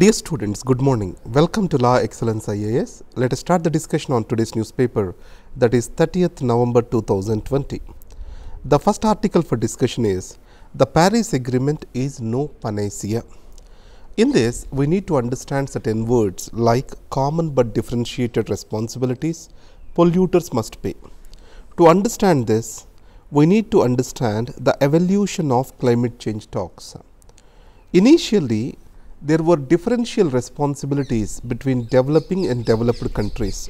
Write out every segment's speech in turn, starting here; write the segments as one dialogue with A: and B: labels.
A: Dear students, good morning. Welcome to Law Excellence IAS. Let us start the discussion on today's newspaper that is 30th November 2020. The first article for discussion is The Paris Agreement is no panacea. In this, we need to understand certain words like common but differentiated responsibilities, polluters must pay. To understand this, we need to understand the evolution of climate change talks. Initially, there were differential responsibilities between developing and developed countries.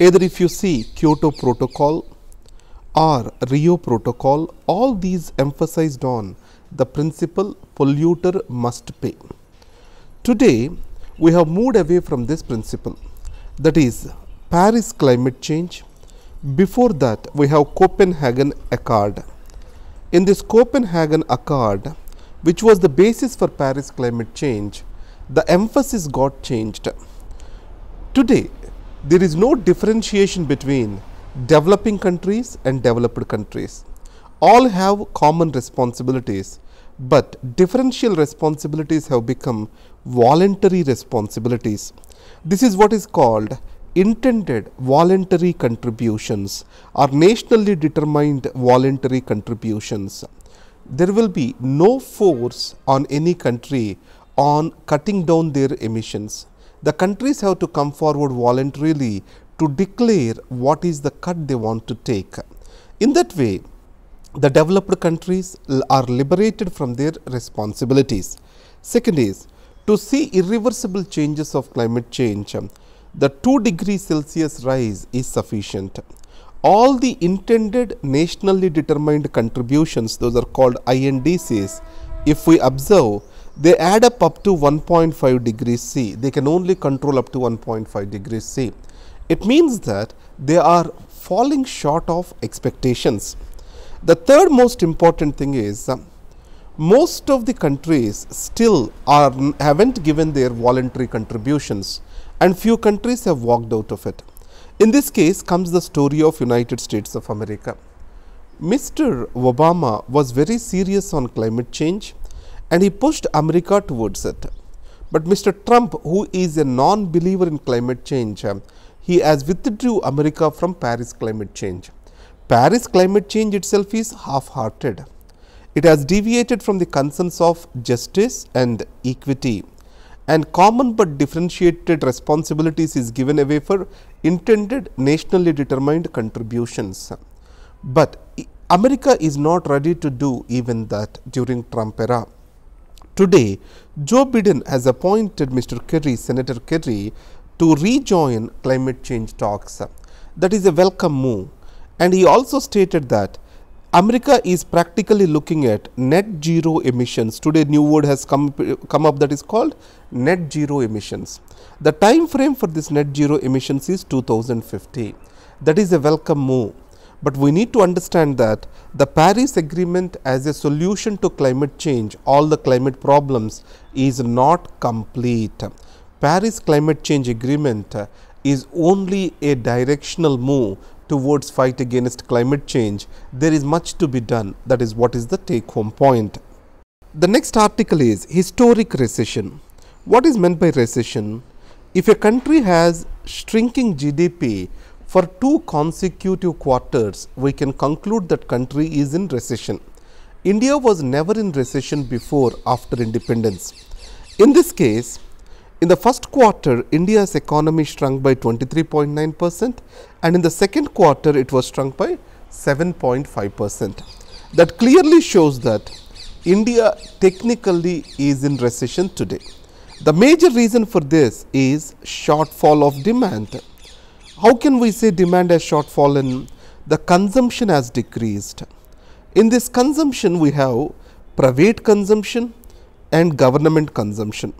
A: Either if you see Kyoto Protocol or Rio Protocol, all these emphasized on the principle polluter must pay. Today, we have moved away from this principle that is Paris climate change. Before that, we have Copenhagen Accord. In this Copenhagen Accord, which was the basis for Paris climate change, the emphasis got changed. Today, there is no differentiation between developing countries and developed countries. All have common responsibilities, but differential responsibilities have become voluntary responsibilities. This is what is called intended voluntary contributions or nationally determined voluntary contributions there will be no force on any country on cutting down their emissions. The countries have to come forward voluntarily to declare what is the cut they want to take. In that way, the developed countries are liberated from their responsibilities. Second is, to see irreversible changes of climate change, um, the 2 degree Celsius rise is sufficient all the intended nationally determined contributions, those are called INDCs, if we observe, they add up up to 1.5 degrees C. They can only control up to 1.5 degrees C. It means that they are falling short of expectations. The third most important thing is um, most of the countries still are haven't given their voluntary contributions and few countries have walked out of it. In this case comes the story of United States of America. Mr. Obama was very serious on climate change and he pushed America towards it. But Mr. Trump, who is a non-believer in climate change, he has withdrew America from Paris climate change. Paris climate change itself is half-hearted. It has deviated from the concerns of justice and equity and common but differentiated responsibilities is given away for intended nationally determined contributions. But America is not ready to do even that during Trump era. Today, Joe Biden has appointed Mr. Kerry, Senator Kerry, to rejoin climate change talks. That is a welcome move. And he also stated that America is practically looking at net zero emissions. Today, new word has come, come up that is called net zero emissions. The time frame for this net zero emissions is 2050. That is a welcome move. But we need to understand that the Paris Agreement as a solution to climate change, all the climate problems is not complete. Paris Climate Change Agreement is only a directional move towards fight against climate change, there is much to be done. That is what is the take home point. The next article is historic recession. What is meant by recession? If a country has shrinking GDP for two consecutive quarters, we can conclude that country is in recession. India was never in recession before after independence. In this case, in the first quarter, India's economy shrunk by 23.9 percent and in the second quarter, it was shrunk by 7.5 percent. That clearly shows that India technically is in recession today. The major reason for this is shortfall of demand. How can we say demand has shortfallen? The consumption has decreased. In this consumption, we have private consumption and government consumption.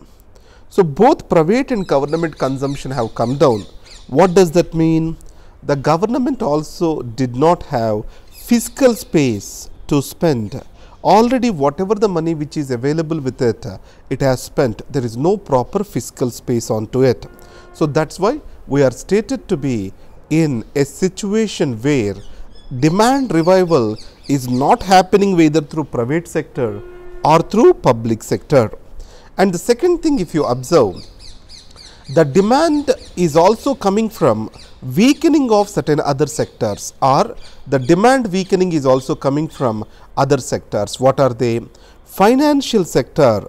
A: So, both private and government consumption have come down. What does that mean? The government also did not have fiscal space to spend. Already whatever the money which is available with it, it has spent. There is no proper fiscal space onto it. So, that is why we are stated to be in a situation where demand revival is not happening either through private sector or through public sector. And the second thing if you observe, the demand is also coming from weakening of certain other sectors or the demand weakening is also coming from other sectors. What are they? Financial sector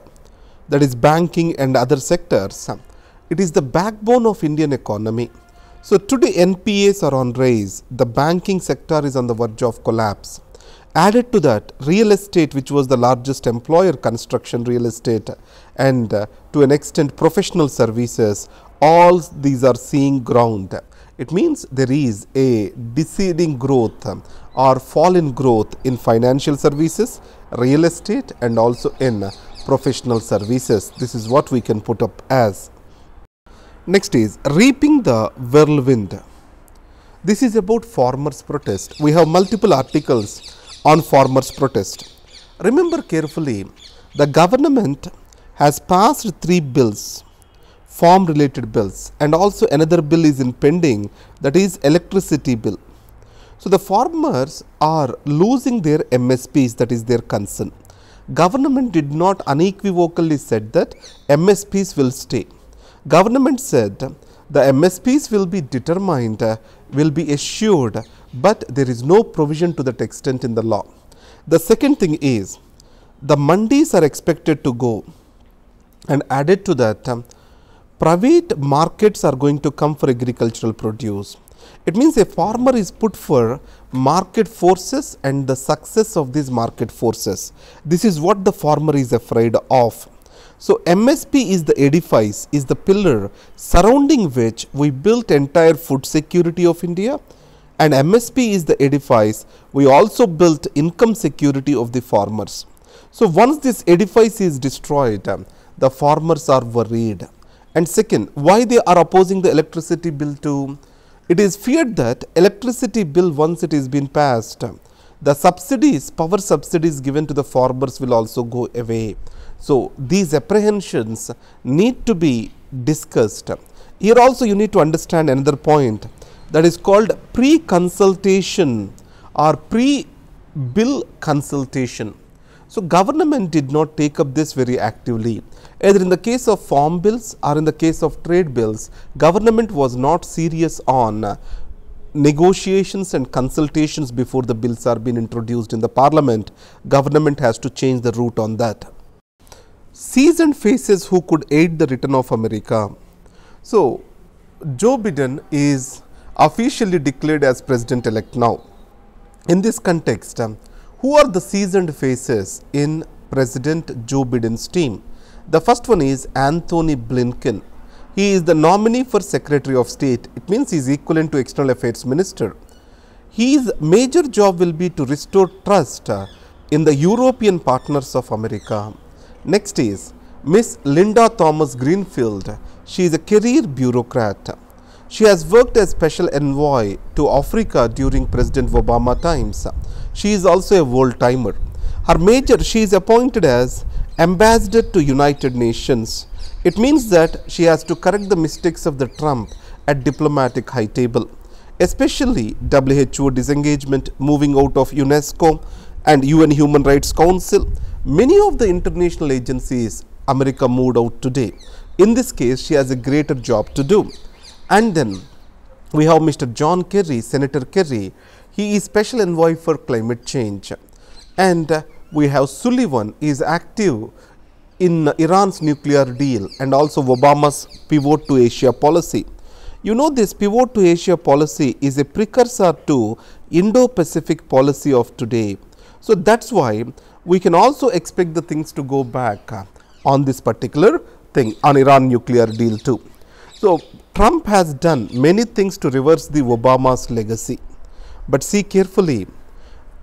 A: that is banking and other sectors. It is the backbone of Indian economy. So, today NPAs are on rise, the banking sector is on the verge of collapse. Added to that, real estate, which was the largest employer, construction, real estate, and uh, to an extent professional services, all these are seeing ground. It means there is a deceding growth um, or fallen growth in financial services, real estate, and also in professional services. This is what we can put up as. Next is reaping the whirlwind. This is about farmers' protest. We have multiple articles on farmers' protest. Remember carefully, the government has passed three bills, farm related bills and also another bill is in pending that is electricity bill. So, the farmers are losing their MSPs that is their concern. Government did not unequivocally said that MSPs will stay. Government said the MSPs will be determined, will be assured but there is no provision to that extent in the law. The second thing is the mandis are expected to go and added to that um, private markets are going to come for agricultural produce. It means a farmer is put for market forces and the success of these market forces. This is what the farmer is afraid of. So, MSP is the edifice, is the pillar surrounding which we built entire food security of India, and MSP is the edifice, we also built income security of the farmers. So, once this edifice is destroyed, um, the farmers are worried. And second, why they are opposing the electricity bill too? It is feared that electricity bill once it is been passed, um, the subsidies, power subsidies given to the farmers will also go away. So, these apprehensions need to be discussed. Here also you need to understand another point that is called pre-consultation or pre-bill consultation. So, government did not take up this very actively either in the case of farm bills or in the case of trade bills government was not serious on negotiations and consultations before the bills are being introduced in the parliament government has to change the route on that. Seasoned faces who could aid the return of America. So, Joe Biden is officially declared as president-elect now. In this context, um, who are the seasoned faces in President Joe Biden's team? The first one is Anthony Blinken. He is the nominee for Secretary of State. It means he is equivalent to External Affairs Minister. His major job will be to restore trust uh, in the European partners of America. Next is Miss Linda Thomas Greenfield. She is a career bureaucrat. She has worked as special envoy to Africa during President Obama times. She is also a world-timer. Her major, she is appointed as ambassador to United Nations. It means that she has to correct the mistakes of the Trump at diplomatic high table, especially WHO disengagement, moving out of UNESCO and UN Human Rights Council. Many of the international agencies America moved out today. In this case, she has a greater job to do. And then we have Mr. John Kerry, Senator Kerry. He is special envoy for climate change. And we have Sullivan is active in Iran's nuclear deal and also Obama's pivot to Asia policy. You know this pivot to Asia policy is a precursor to Indo-Pacific policy of today. So, that is why we can also expect the things to go back on this particular thing on Iran nuclear deal too. So, Trump has done many things to reverse the Obama's legacy. But see carefully,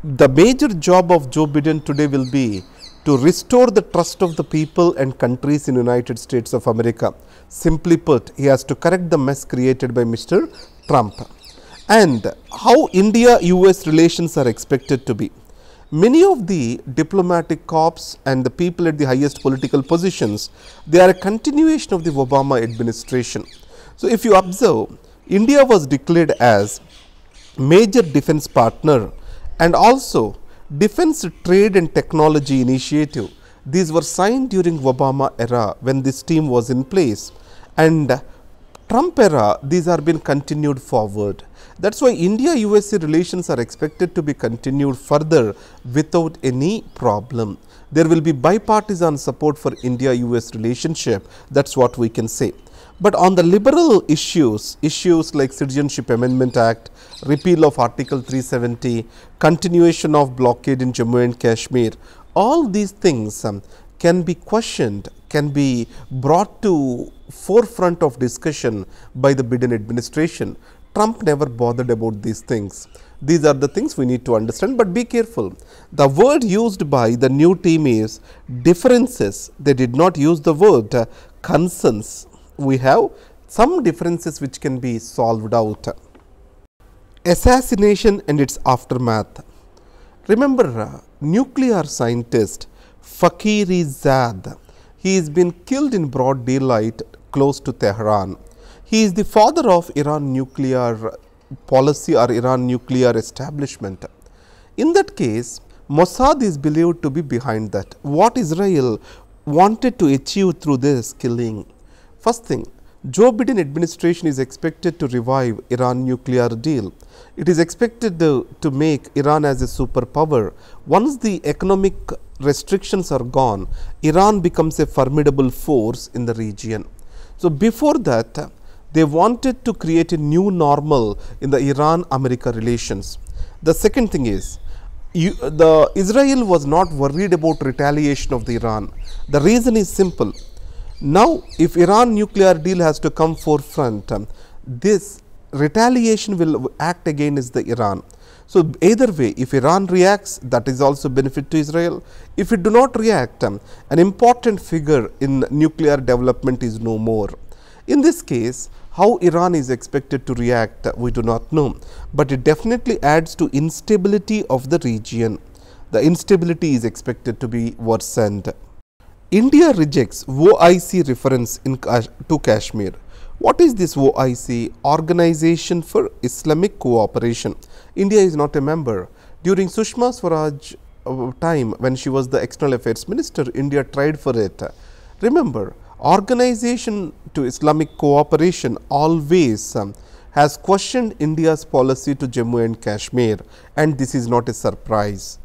A: the major job of Joe Biden today will be to restore the trust of the people and countries in United States of America. Simply put, he has to correct the mess created by Mr. Trump. And how India-US relations are expected to be. Many of the diplomatic corps and the people at the highest political positions, they are a continuation of the Obama administration. So, if you observe India was declared as major defense partner and also defense trade and technology initiative. These were signed during Obama era when this team was in place and Trump era these are been continued forward. That is why India USA relations are expected to be continued further without any problem. There will be bipartisan support for India US relationship that is what we can say. But on the liberal issues, issues like Citizenship Amendment Act, repeal of Article 370, continuation of blockade in Jammu and Kashmir, all these things um, can be questioned, can be brought to forefront of discussion by the Biden administration. Trump never bothered about these things. These are the things we need to understand, but be careful. The word used by the new team is differences. They did not use the word uh, concerns we have some differences which can be solved out. Assassination and its aftermath. Remember, uh, nuclear scientist Fakirizad, he has been killed in broad daylight close to Tehran. He is the father of Iran nuclear policy or Iran nuclear establishment. In that case, Mossad is believed to be behind that. What Israel wanted to achieve through this killing First thing, Joe Biden administration is expected to revive Iran nuclear deal. It is expected to, to make Iran as a superpower. Once the economic restrictions are gone, Iran becomes a formidable force in the region. So before that, they wanted to create a new normal in the Iran-America relations. The second thing is, you, the Israel was not worried about retaliation of the Iran. The reason is simple now, if Iran nuclear deal has to come forefront, um, this retaliation will act against the Iran. So, either way if Iran reacts that is also benefit to Israel. If it do not react um, an important figure in nuclear development is no more. In this case how Iran is expected to react uh, we do not know, but it definitely adds to instability of the region. The instability is expected to be worsened. India rejects OIC reference in, to Kashmir. What is this OIC? Organization for Islamic Cooperation. India is not a member. During Sushma Swaraj uh, time when she was the external affairs minister, India tried for it. Remember, Organization to Islamic Cooperation always um, has questioned India's policy to Jammu and Kashmir and this is not a surprise.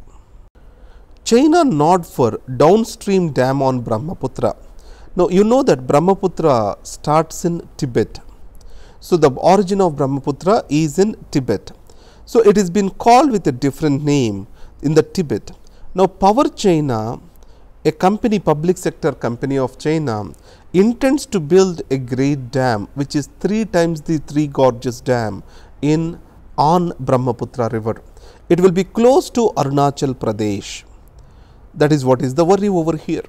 A: China nod for downstream dam on Brahmaputra. Now, you know that Brahmaputra starts in Tibet. So, the origin of Brahmaputra is in Tibet. So, it has been called with a different name in the Tibet. Now, Power China, a company, public sector company of China, intends to build a great dam which is three times the Three Gorges Dam in on Brahmaputra river. It will be close to Arunachal Pradesh. That is what is the worry over here.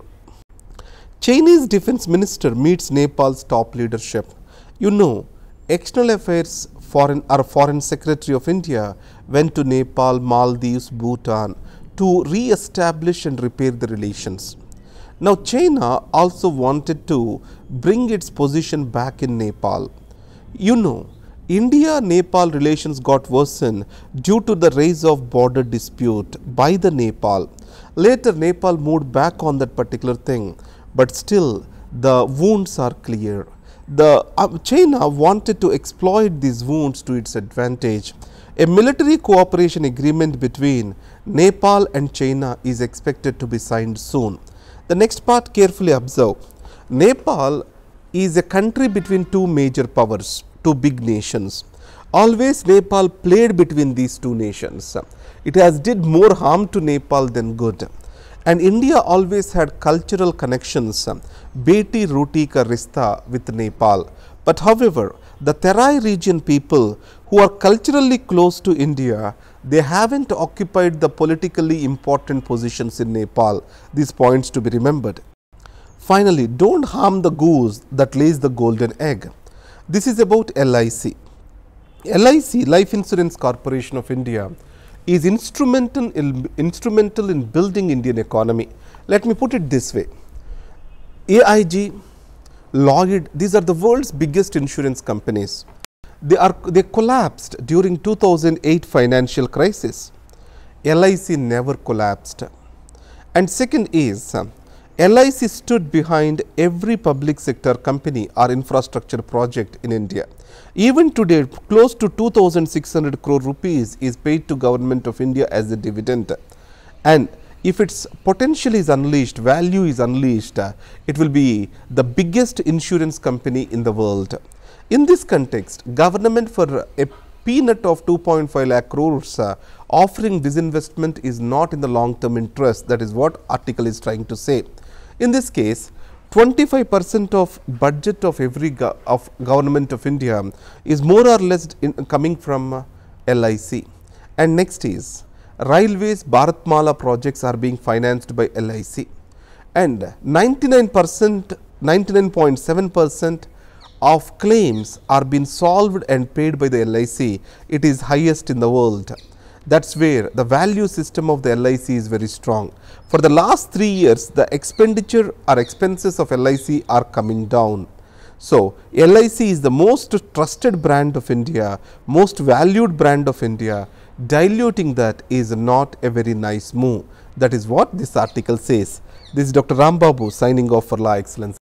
A: Chinese defense minister meets Nepal's top leadership. You know, external affairs foreign or foreign secretary of India went to Nepal, Maldives, Bhutan to re-establish and repair the relations. Now, China also wanted to bring its position back in Nepal. You know, India Nepal relations got worsened due to the rise of border dispute by the Nepal Later, Nepal moved back on that particular thing, but still the wounds are clear. The uh, China wanted to exploit these wounds to its advantage. A military cooperation agreement between Nepal and China is expected to be signed soon. The next part carefully observe. Nepal is a country between two major powers, two big nations. Always Nepal played between these two nations. It has did more harm to Nepal than good. And India always had cultural connections, Beti Ruti Ka Rista with Nepal. But however, the Terai region people who are culturally close to India, they haven't occupied the politically important positions in Nepal. These points to be remembered. Finally, don't harm the goose that lays the golden egg. This is about LIC. LIC, Life Insurance Corporation of India, is instrumental in, instrumental in building Indian economy. Let me put it this way. AIG, Lloyd, these are the world's biggest insurance companies. They, are, they collapsed during 2008 financial crisis. LIC never collapsed. And second is, LIC stood behind every public sector company or infrastructure project in India. Even today, close to 2600 crore rupees is paid to government of India as a dividend. And if its potential is unleashed, value is unleashed, it will be the biggest insurance company in the world. In this context, government for a peanut of 2.5 lakh crores uh, offering disinvestment is not in the long term interest. That is what article is trying to say. In this case, 25 percent of budget of every go of government of India is more or less coming from uh, LIC. And next is railways Bharatmala projects are being financed by LIC and 99 percent 99.7 percent of claims are being solved and paid by the LIC. It is highest in the world that is where the value system of the LIC is very strong. For the last 3 years, the expenditure or expenses of LIC are coming down. So, LIC is the most trusted brand of India, most valued brand of India. Diluting that is not a very nice move. That is what this article says. This is Dr. Rambabu signing off for Law Excellence.